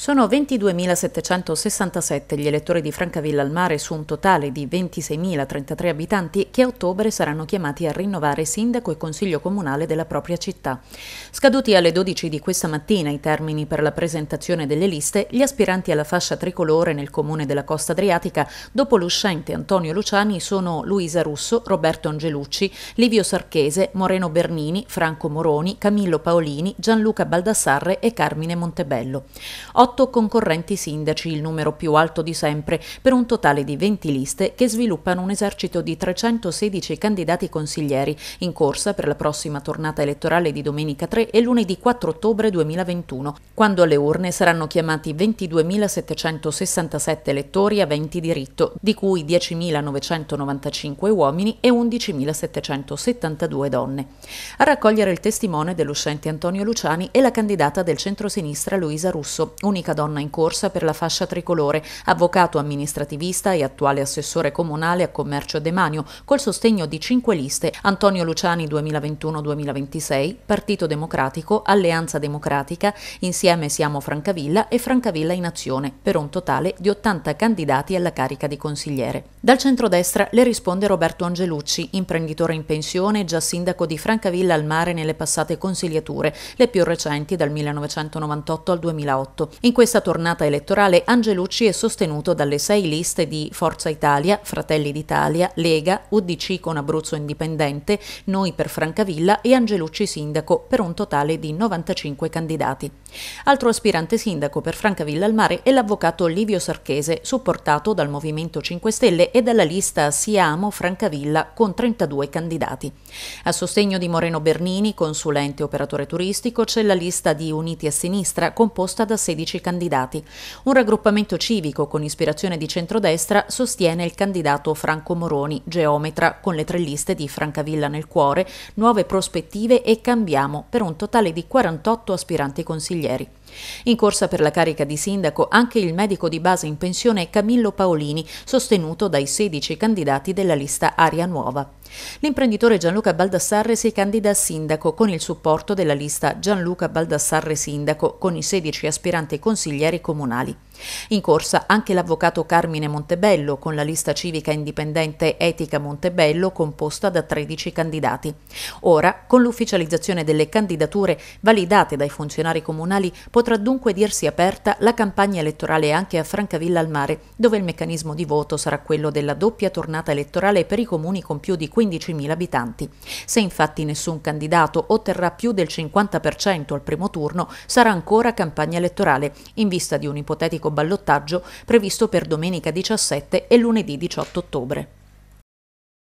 Sono 22.767 gli elettori di Francavilla al Mare su un totale di 26.033 abitanti che a ottobre saranno chiamati a rinnovare sindaco e consiglio comunale della propria città. Scaduti alle 12 di questa mattina i termini per la presentazione delle liste, gli aspiranti alla fascia tricolore nel comune della costa adriatica, dopo l'uscente Antonio Luciani, sono Luisa Russo, Roberto Angelucci, Livio Sarchese, Moreno Bernini, Franco Moroni, Camillo Paolini, Gianluca Baldassarre e Carmine Montebello. 8 concorrenti sindaci, il numero più alto di sempre, per un totale di 20 liste che sviluppano un esercito di 316 candidati consiglieri in corsa per la prossima tornata elettorale di domenica 3 e lunedì 4 ottobre 2021, quando alle urne saranno chiamati 22.767 elettori aventi diritto, di cui 10.995 uomini e 11.772 donne. A raccogliere il testimone dell'uscente Antonio Luciani e la candidata del centro-sinistra Luisa Russo, un l'unica donna in corsa per la fascia tricolore, avvocato amministrativista e attuale assessore comunale a commercio demanio, col sostegno di cinque liste Antonio Luciani 2021-2026, Partito Democratico, Alleanza Democratica, Insieme siamo Francavilla e Francavilla in Azione, per un totale di 80 candidati alla carica di consigliere. Dal centrodestra le risponde Roberto Angelucci, imprenditore in pensione e già sindaco di Francavilla al mare nelle passate consigliature, le più recenti dal 1998 al 2008. In questa tornata elettorale Angelucci è sostenuto dalle sei liste di Forza Italia, Fratelli d'Italia, Lega, UDC con Abruzzo Indipendente, Noi per Francavilla e Angelucci Sindaco per un totale di 95 candidati. Altro aspirante sindaco per Francavilla al Mare è l'avvocato Livio Sarchese, supportato dal Movimento 5 Stelle e dalla lista Siamo Francavilla con 32 candidati. A sostegno di Moreno Bernini, consulente operatore turistico, c'è la lista di Uniti a Sinistra composta da 16 15 candidati. Un raggruppamento civico con ispirazione di centrodestra sostiene il candidato Franco Moroni, geometra, con le tre liste di Francavilla nel cuore, Nuove prospettive e Cambiamo, per un totale di 48 aspiranti consiglieri. In corsa per la carica di sindaco anche il medico di base in pensione Camillo Paolini, sostenuto dai 16 candidati della lista Aria Nuova. L'imprenditore Gianluca Baldassarre si candida a sindaco con il supporto della lista Gianluca Baldassarre Sindaco con i 16 aspiranti consiglieri comunali. In corsa anche l'avvocato Carmine Montebello con la lista civica indipendente Etica Montebello composta da 13 candidati. Ora, con l'ufficializzazione delle candidature validate dai funzionari comunali, potrà dunque dirsi aperta la campagna elettorale anche a Francavilla al Mare, dove il meccanismo di voto sarà quello della doppia tornata elettorale per i comuni con più di 15.000 abitanti. Se infatti nessun candidato otterrà più del 50% al primo turno, sarà ancora campagna elettorale, in vista di un ipotetico ballottaggio previsto per domenica 17 e lunedì 18 ottobre.